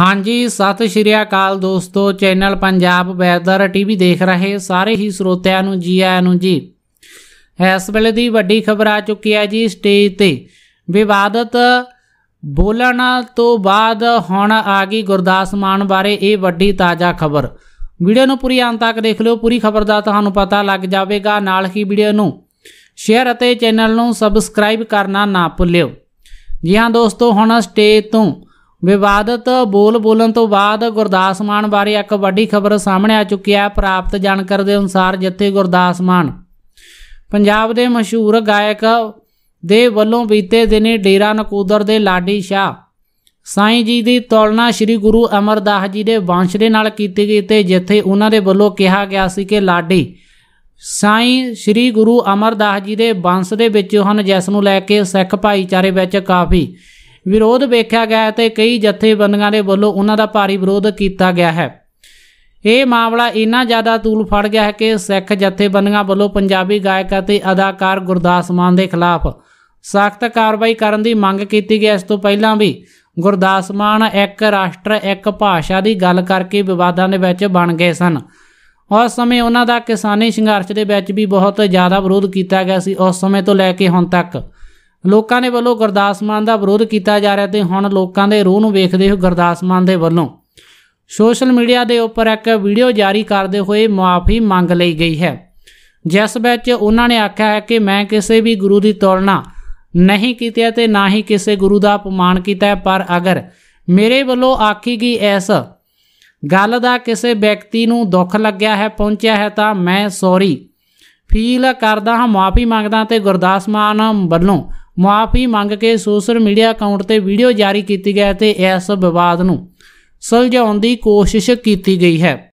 ਹਾਂਜੀ ਸਤਿ ਸ਼੍ਰੀ ਅਕਾਲ ਦੋਸਤੋ ਚੈਨਲ ਪੰਜਾਬ ਵੈਦਰ ਟੀਵੀ ਦੇਖ ਰਹੇ ਸਾਰੇ ਹੀ ਸਰੋਤਿਆਂ ਨੂੰ ਜੀ ਆਇਆਂ ਨੂੰ ਜੀ ਇਸ ਵੇਲੇ ਦੀ ਵੱਡੀ ਖਬਰ ਆ ਚੁੱਕੀ ਹੈ ਜੀ ਸਟੇਜ ਤੇ ਵਿਵਾਦਤ ਬੋਲਣ ਤੋਂ ਬਾਅਦ ਹੁਣ ਆ ਗਈ ਗੁਰਦਾਸ ਮਾਨ ਬਾਰੇ ਇਹ ਵੱਡੀ ਤਾਜ਼ਾ ਖਬਰ ਵੀਡੀਓ ਨੂੰ ਪੂਰੀ ਅੰਤ ਤੱਕ ਦੇਖ ਲਿਓ ਪੂਰੀ ਖਬਰ ਦਾ ਤੁਹਾਨੂੰ ਪਤਾ ਲੱਗ ਜਾਵੇਗਾ ਨਾਲ ਹੀ ਵੀਡੀਓ ਨੂੰ ਸ਼ੇਅਰ ਅਤੇ ਚੈਨਲ ਨੂੰ ਸਬਸਕ੍ਰਾਈਬ ਕਰਨਾ ਨਾ ਭੁੱਲਿਓ ਜੀ ਹਾਂ ਦੋਸਤੋ ਹੁਣ ਸਟੇਜ ਤੋਂ ਵਿਵਾਦਤ ਬੋਲ ਬੋਲਣ ਤੋਂ ਬਾਅਦ ਗੁਰਦਾਸ ਮਾਨ ਬਾਰੇ ਇੱਕ ਵੱਡੀ ਖਬਰ ਸਾਹਮਣੇ ਆ ਚੁੱਕੀ ਹੈ ਪ੍ਰਾਪਤ ਜਾਣਕਾਰੀ ਦੇ ਅਨੁਸਾਰ ਜਿੱਥੇ ਗੁਰਦਾਸ ਮਾਨ ਪੰਜਾਬ ਦੇ ਮਸ਼ਹੂਰ ਗਾਇਕ ਦੇ ਵੱਲੋਂ ਬੀਤੇ ਦਿਨੇ ਡੇਰਾ ਨਕੂਦਰ ਦੇ ਲਾਡੀ ਸ਼ਾ ਸਾਈਂ ਜੀ ਦੀ ਤੁਲਨਾ ਸ੍ਰੀ ਗੁਰੂ ਅਮਰਦਾਸ ਜੀ ਦੇ ਵੰਸ਼ ਦੇ ਨਾਲ ਕੀਤੀ ਗਈ ਤੇ ਜਿੱਥੇ ਉਹਨਾਂ ਦੇ ਵੱਲੋਂ ਕਿਹਾ ਗਿਆ ਸੀ ਕਿ ਲਾਡੀ ਸਾਈਂ ਸ੍ਰੀ ਗੁਰੂ ਅਮਰਦਾਸ ਜੀ ਦੇ ਵੰਸ਼ ਦੇ ਵਿੱਚੋਂ ਹਨ ਜਿਸ ਨੂੰ ਲੈ ਕੇ ਸਿੱਖ ਭਾਈਚਾਰੇ ਵਿੱਚ ਕਾਫੀ ਵਿਰੋਧ ਵੇਖਿਆ ਗਿਆ ਤੇ ਕਈ ਜਥੇਬੰਦੀਆਂ ਦੇ ਵੱਲੋਂ ਉਹਨਾਂ ਦਾ ਭਾਰੀ ਵਿਰੋਧ ਕੀਤਾ ਗਿਆ ਹੈ ਇਹ ਮਾਮਲਾ ਇੰਨਾ ਜ਼ਿਆਦਾ ਤੂਲ ਫੜ ਗਿਆ ਹੈ ਕਿ ਸਿੱਖ ਜਥੇਬੰਦੀਆਂ ਵੱਲੋਂ ਪੰਜਾਬੀ ਗਾਇਕ ਅਤੇ ਅਦਾਕਾਰ ਗੁਰਦਾਸ ਮਾਨ ਦੇ ਖਿਲਾਫ ਸਖਤ ਕਾਰਵਾਈ ਕਰਨ ਦੀ ਮੰਗ ਕੀਤੀ ਗਈ ਇਸ ਤੋਂ ਪਹਿਲਾਂ ਵੀ ਗੁਰਦਾਸ ਮਾਨ ਇੱਕ ਰਾਸ਼ਟਰ ਇੱਕ ਭਾਸ਼ਾ ਦੀ ਗੱਲ ਕਰਕੇ ਵਿਵਾਦਾਂ ਦੇ ਵਿੱਚ ਬਣ ਗਏ ਸਨ ਉਸ ਸਮੇਂ ਉਹਨਾਂ ਦਾ ਕਿਸਾਨੀ ਸੰਘਰਸ਼ ਦੇ ਵਿੱਚ ਵੀ ਬਹੁਤ ਜ਼ਿਆਦਾ ਵਿਰੋਧ ਕੀਤਾ ਗਿਆ ਸੀ ਉਸ ਸਮੇਂ ਤੋਂ ਲੈ ਕੇ ਹੁਣ ਤੱਕ ਲੋਕਾਂ ਦੇ ਵੱਲੋਂ ਗੁਰਦਾਸ ਮਾਨ ਦਾ ਵਿਰੋਧ ਕੀਤਾ ਜਾ ਰਿਹਾ ਤੇ ਹੁਣ ਲੋਕਾਂ ਦੇ ਰੋਹ ਨੂੰ ਵੇਖਦੇ ਹੋ ਗੁਰਦਾਸ ਮਾਨ ਦੇ ਵੱਲੋਂ ਸੋਸ਼ਲ ਮੀਡੀਆ ਦੇ ਉੱਪਰ ਇੱਕ ਵੀਡੀਓ ਜਾਰੀ ਕਰਦੇ ਹੋਏ ਮਾਫੀ ਮੰਗ ਲਈ ਗਈ ਹੈ ਜਿਸ ਵਿੱਚ ਉਹਨਾਂ ਨੇ ਆਖਿਆ ਹੈ ਕਿ ਮੈਂ ਕਿਸੇ ਵੀ ਗੁਰੂ ਦੀ ਤੁਲਨਾ ਨਹੀਂ ਕੀਤੀ ਤੇ ਨਾ ਹੀ ਕਿਸੇ ਗੁਰੂ ਦਾ ਅਪਮਾਨ ਕੀਤਾ ਪਰ ਅਗਰ ਮੇਰੇ ਵੱਲੋਂ ਆਖੀ ਗਈ ਐਸ ਗੱਲ ਦਾ ਕਿਸੇ ਵਿਅਕਤੀ ਨੂੰ ਦੁੱਖ ਲੱਗਿਆ ਹੈ ਪਹੁੰਚਿਆ ਹੈ ਤਾਂ ਮੈਂ ਸੌਰੀ ਫੀਲ ਕਰਦਾ ਹਾਂ ਮਾਫੀ ਮੰਗਦਾ ਤੇ ਗੁਰਦਾਸ ਮਾਨ ਵੱਲੋਂ ਮਾਫੀ ਮੰਗ ਕੇ ਸੋਸ਼ਲ ਮੀਡੀਆ ਅਕਾਊਂਟ ਤੇ ਵੀਡੀਓ ਜਾਰੀ ਕੀਤੀ ਗਈ ਤੇ ਇਸ ਵਿਵਾਦ ਨੂੰ ਸੁਲਝਾਉਣ ਦੀ ਕੋਸ਼ਿਸ਼ ਕੀਤੀ ਗਈ ਹੈ